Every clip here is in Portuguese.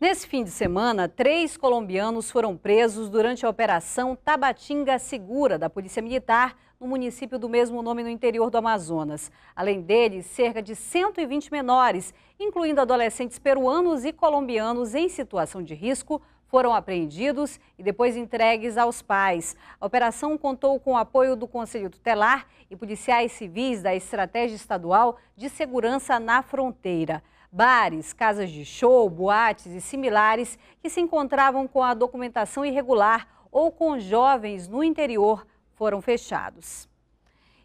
Nesse fim de semana, três colombianos foram presos durante a Operação Tabatinga Segura da Polícia Militar no município do mesmo nome no interior do Amazonas. Além deles, cerca de 120 menores, incluindo adolescentes peruanos e colombianos em situação de risco, foram apreendidos e depois entregues aos pais. A operação contou com o apoio do Conselho Tutelar e policiais civis da Estratégia Estadual de Segurança na Fronteira bares, casas de show, boates e similares que se encontravam com a documentação irregular ou com jovens no interior foram fechados.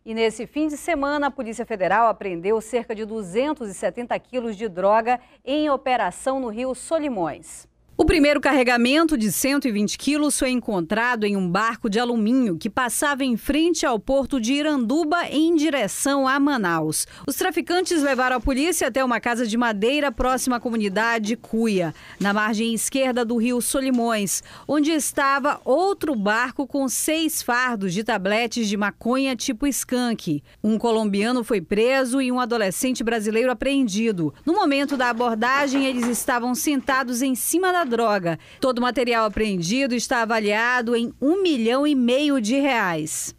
E nesse fim de semana, a Polícia Federal apreendeu cerca de 270 quilos de droga em operação no Rio Solimões. O primeiro carregamento de 120 quilos foi encontrado em um barco de alumínio que passava em frente ao porto de Iranduba em direção a Manaus. Os traficantes levaram a polícia até uma casa de madeira próxima à comunidade Cuia, na margem esquerda do rio Solimões, onde estava outro barco com seis fardos de tabletes de maconha tipo skunk. Um colombiano foi preso e um adolescente brasileiro apreendido. No momento da abordagem, eles estavam sentados em cima da droga. Todo o material apreendido está avaliado em um milhão e meio de reais.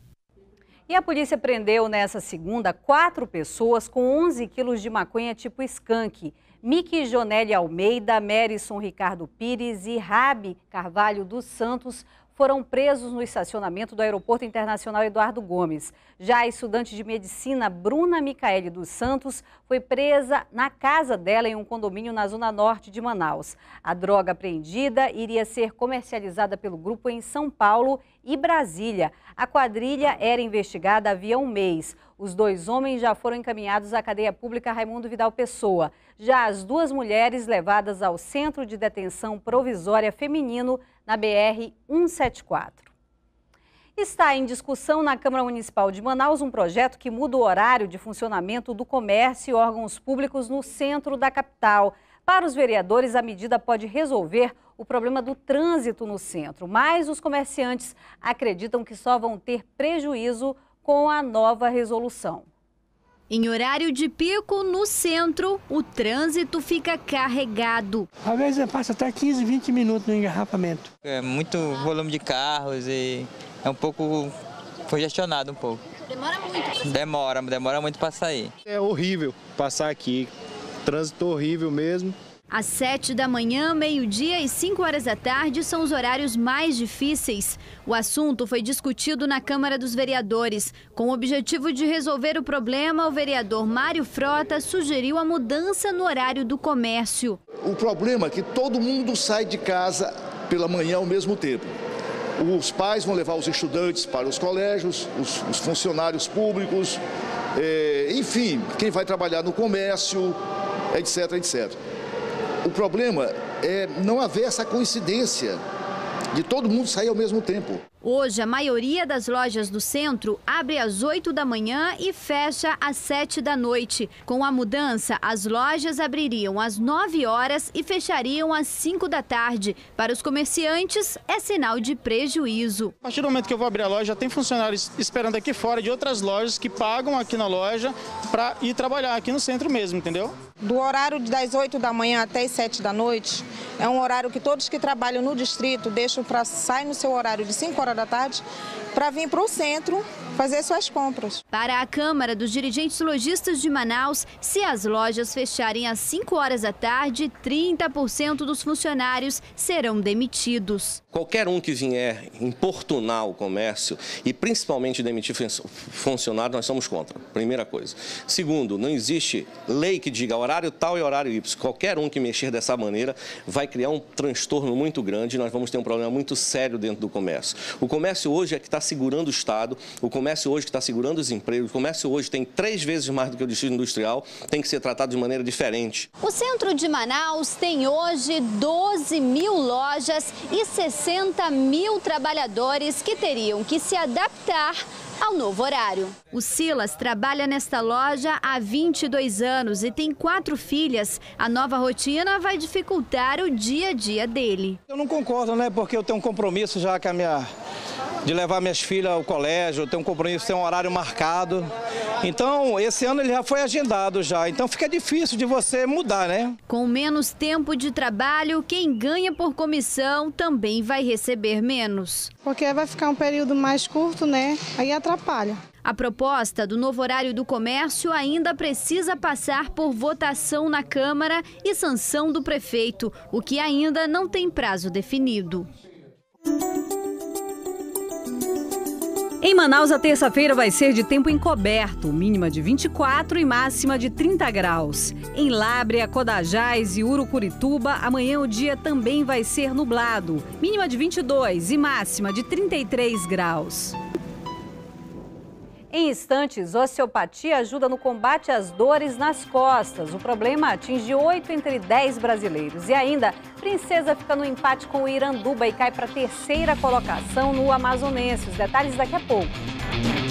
E a polícia prendeu nessa segunda quatro pessoas com 11 quilos de maconha tipo skunk. Miki Jonelli Almeida, Merison Ricardo Pires e Rabi Carvalho dos Santos foram presos no estacionamento do Aeroporto Internacional Eduardo Gomes. Já a estudante de medicina Bruna Micaele dos Santos foi presa na casa dela em um condomínio na zona norte de Manaus. A droga apreendida iria ser comercializada pelo grupo em São Paulo e Brasília. A quadrilha era investigada havia um mês. Os dois homens já foram encaminhados à cadeia pública Raimundo Vidal Pessoa. Já as duas mulheres levadas ao Centro de Detenção Provisória Feminino na BR 174. Está em discussão na Câmara Municipal de Manaus um projeto que muda o horário de funcionamento do comércio e órgãos públicos no centro da capital. Para os vereadores, a medida pode resolver o problema do trânsito no centro, mas os comerciantes acreditam que só vão ter prejuízo com a nova resolução. Em horário de pico, no centro, o trânsito fica carregado. Às vezes passa até 15, 20 minutos no engarrafamento. É muito volume de carros e é um pouco congestionado um pouco. Demora muito? Demora, demora muito para sair. É horrível passar aqui, trânsito horrível mesmo. Às 7 da manhã, meio-dia e 5 horas da tarde são os horários mais difíceis. O assunto foi discutido na Câmara dos Vereadores. Com o objetivo de resolver o problema, o vereador Mário Frota sugeriu a mudança no horário do comércio. O problema é que todo mundo sai de casa pela manhã ao mesmo tempo. Os pais vão levar os estudantes para os colégios, os, os funcionários públicos, é, enfim, quem vai trabalhar no comércio, etc, etc. O problema é não haver essa coincidência de todo mundo sair ao mesmo tempo. Hoje, a maioria das lojas do centro abre às 8 da manhã e fecha às 7 da noite. Com a mudança, as lojas abririam às 9 horas e fechariam às 5 da tarde. Para os comerciantes, é sinal de prejuízo. A partir do momento que eu vou abrir a loja, tem funcionários esperando aqui fora de outras lojas que pagam aqui na loja para ir trabalhar aqui no centro mesmo, entendeu? Do horário das 8 da manhã até as 7 da noite, é um horário que todos que trabalham no distrito deixam para sair no seu horário de 5 horas da tarde para vir para o centro fazer suas compras. Para a Câmara dos Dirigentes Lojistas de Manaus, se as lojas fecharem às 5 horas da tarde, 30% dos funcionários serão demitidos. Qualquer um que vier importunar o comércio e principalmente demitir funcionário, nós somos contra. Primeira coisa. Segundo, não existe lei que diga horário tal e horário Y. Qualquer um que mexer dessa maneira vai criar um transtorno muito grande e nós vamos ter um problema muito sério dentro do comércio. O comércio hoje é que está segurando o Estado, o comércio comércio hoje que está segurando os empregos, o comércio hoje tem três vezes mais do que o destino industrial, tem que ser tratado de maneira diferente. O centro de Manaus tem hoje 12 mil lojas e 60 mil trabalhadores que teriam que se adaptar ao novo horário. O Silas trabalha nesta loja há 22 anos e tem quatro filhas. A nova rotina vai dificultar o dia a dia dele. Eu não concordo, né? Porque eu tenho um compromisso já com a minha de levar minhas filhas ao colégio, ter um compromisso, ter um horário marcado. Então, esse ano ele já foi agendado já, então fica difícil de você mudar, né? Com menos tempo de trabalho, quem ganha por comissão também vai receber menos. Porque vai ficar um período mais curto, né? Aí atrapalha. A proposta do novo horário do comércio ainda precisa passar por votação na Câmara e sanção do prefeito, o que ainda não tem prazo definido. Em Manaus, a terça-feira vai ser de tempo encoberto, mínima de 24 e máxima de 30 graus. Em Lábrea, Codajás e Urucurituba, amanhã o dia também vai ser nublado, mínima de 22 e máxima de 33 graus. Em instantes, osteopatia ajuda no combate às dores nas costas. O problema atinge 8 entre 10 brasileiros. E ainda, Princesa fica no empate com o Iranduba e cai para a terceira colocação no Amazonense. Os detalhes daqui a pouco.